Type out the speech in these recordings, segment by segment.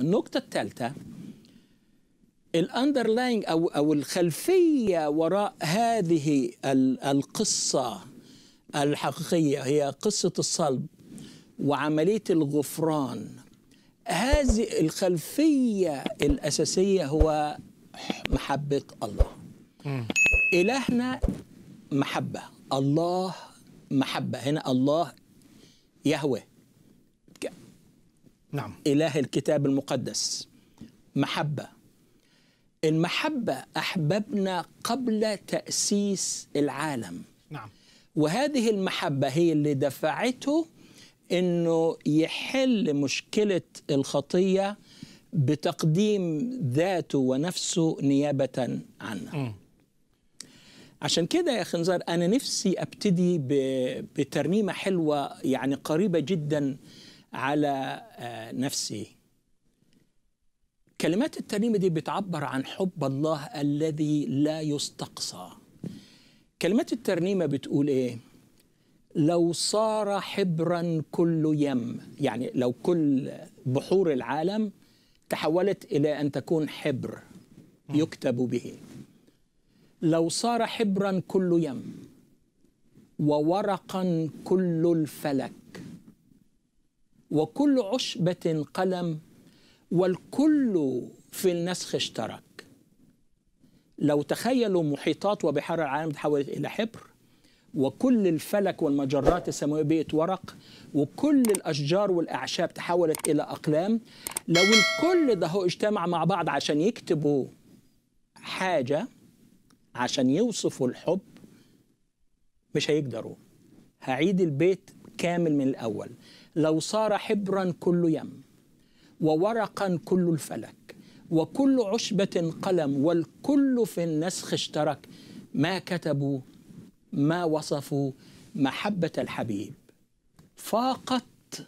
النقطة الثالثة الاندرلاينج او او الخلفيه وراء هذه القصه الحقيقيه هي قصه الصلب وعمليه الغفران هذه الخلفيه الاساسيه هو محبه الله الهنا محبه الله محبه هنا الله يهوه نعم إله الكتاب المقدس محبة المحبة أحببنا قبل تأسيس العالم نعم وهذه المحبة هي اللي دفعته أنه يحل مشكلة الخطية بتقديم ذاته ونفسه نيابة عنا عشان كده يا خنزار أنا نفسي أبتدي بترنيمة حلوة يعني قريبة جداً على آه، نفسه كلمات الترنيمة دي بتعبر عن حب الله الذي لا يستقصى كلمات الترنيمة بتقول إيه؟ لو صار حبرا كل يم يعني لو كل بحور العالم تحولت إلى أن تكون حبر يكتب به لو صار حبرا كل يم وورقا كل الفلك وكل عشبة قلم والكل في النسخ اشترك لو تخيلوا محيطات وبحار العالم تحولت إلى حبر وكل الفلك والمجرات السماوية بقت ورق وكل الأشجار والأعشاب تحولت إلى أقلام لو الكل ده هو اجتمع مع بعض عشان يكتبوا حاجة عشان يوصفوا الحب مش هيقدروا هعيد البيت كامل من الأول لو صار حبرا كل يم وورقا كل الفلك وكل عشبة قلم والكل في النسخ اشترك ما كتبوا ما وصفوا محبة الحبيب فاقت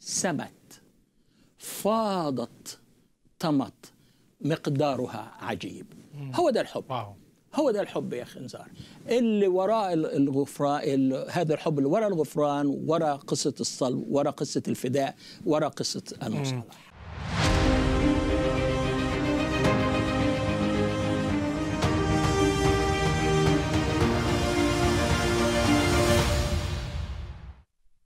سمت فاضت طمت مقدارها عجيب هو ده الحب واو. هو ده الحب يا اخي انذار اللي وراء الغفران هذا الحب اللي وراء الغفران وراء قصه الصلب وراء قصه الفداء وراء قصه المصالح